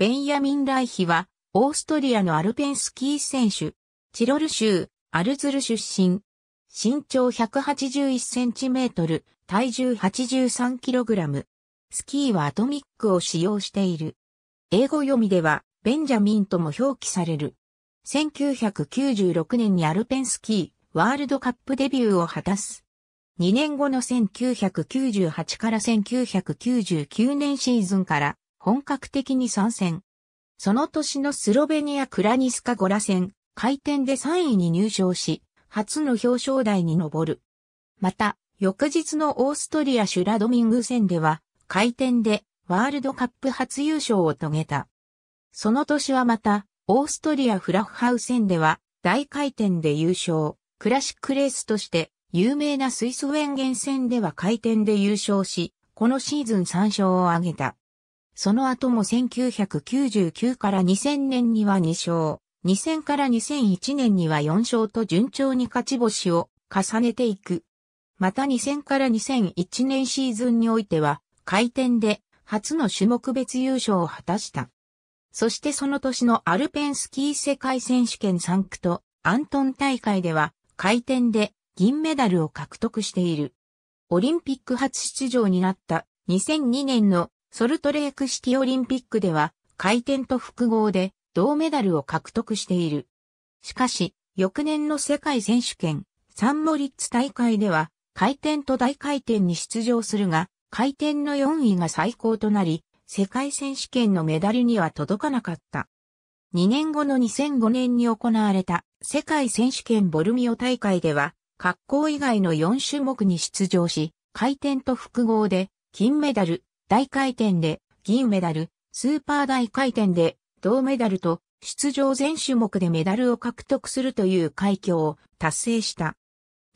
ベンヤミン・ライヒは、オーストリアのアルペンスキー選手、チロル州、アルズル出身。身長181センチメートル、体重83キログラム。スキーはアトミックを使用している。英語読みでは、ベンジャミンとも表記される。1996年にアルペンスキー、ワールドカップデビューを果たす。2年後の1998から1999年シーズンから本格的に参戦。その年のスロベニアクラニスカゴラ戦、回転で3位に入賞し、初の表彰台に上る。また、翌日のオーストリアシュラドミング戦では、回転でワールドカップ初優勝を遂げた。その年はまた、オーストリアフラフハウ戦では、大回転で優勝、クラシックレースとして、有名なスイスウェンゲン戦では回転で優勝し、このシーズン3勝を挙げた。その後も1999から2000年には2勝、2000から2001年には4勝と順調に勝ち星を重ねていく。また2000から2001年シーズンにおいては、回転で初の種目別優勝を果たした。そしてその年のアルペンスキー世界選手権サンクトアントン大会では回転で銀メダルを獲得している。オリンピック初出場になった2002年のソルトレークシティオリンピックでは、回転と複合で銅メダルを獲得している。しかし、翌年の世界選手権、サンモリッツ大会では、回転と大回転に出場するが、回転の4位が最高となり、世界選手権のメダルには届かなかった。2年後の2005年に行われた世界選手権ボルミオ大会では、格好以外の4種目に出場し、回転と複合で金メダル、大回転で銀メダル、スーパー大回転で銅メダルと出場全種目でメダルを獲得するという快挙を達成した。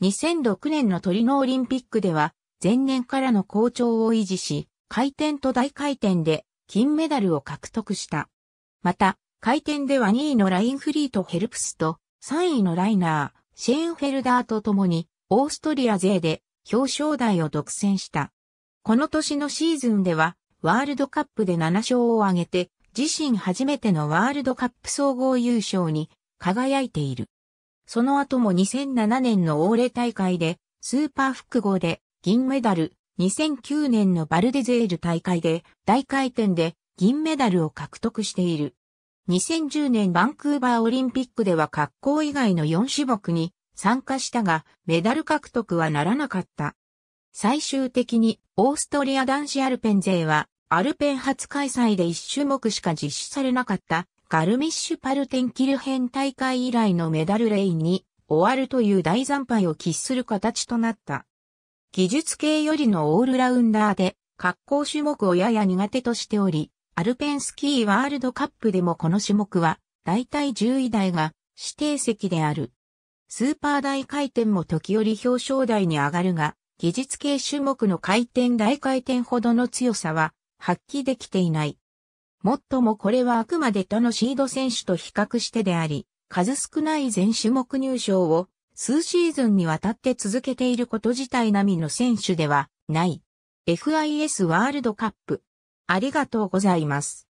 2006年のトリノオリンピックでは前年からの好調を維持し、回転と大回転で金メダルを獲得した。また、回転では2位のラインフリートヘルプスと3位のライナー、シェーンフェルダーと共にオーストリア勢で表彰台を独占した。この年のシーズンでは、ワールドカップで7勝を挙げて、自身初めてのワールドカップ総合優勝に輝いている。その後も2007年のオーレ大会で、スーパー複合で銀メダル、2009年のバルデゼール大会で大回転で銀メダルを獲得している。2010年バンクーバーオリンピックでは格好以外の4種目に参加したがメダル獲得はならなかった。最終的にオーストリア男子アルペン勢はアルペン初開催で1種目しか実施されなかったガルミッシュパルテンキルヘン大会以来のメダルレインに終わるという大惨敗を喫する形となった。技術系よりのオールラウンダーで格好種目をやや苦手としており、アルペンスキーワールドカップでもこの種目は大体10位台が指定席である。スーパー大回転も時折表彰台に上がるが、技術系種目の回転大回転ほどの強さは発揮できていない。もっともこれはあくまで他のシード選手と比較してであり、数少ない全種目入賞を数シーズンにわたって続けていること自体並みの選手ではない。FIS ワールドカップ。ありがとうございます。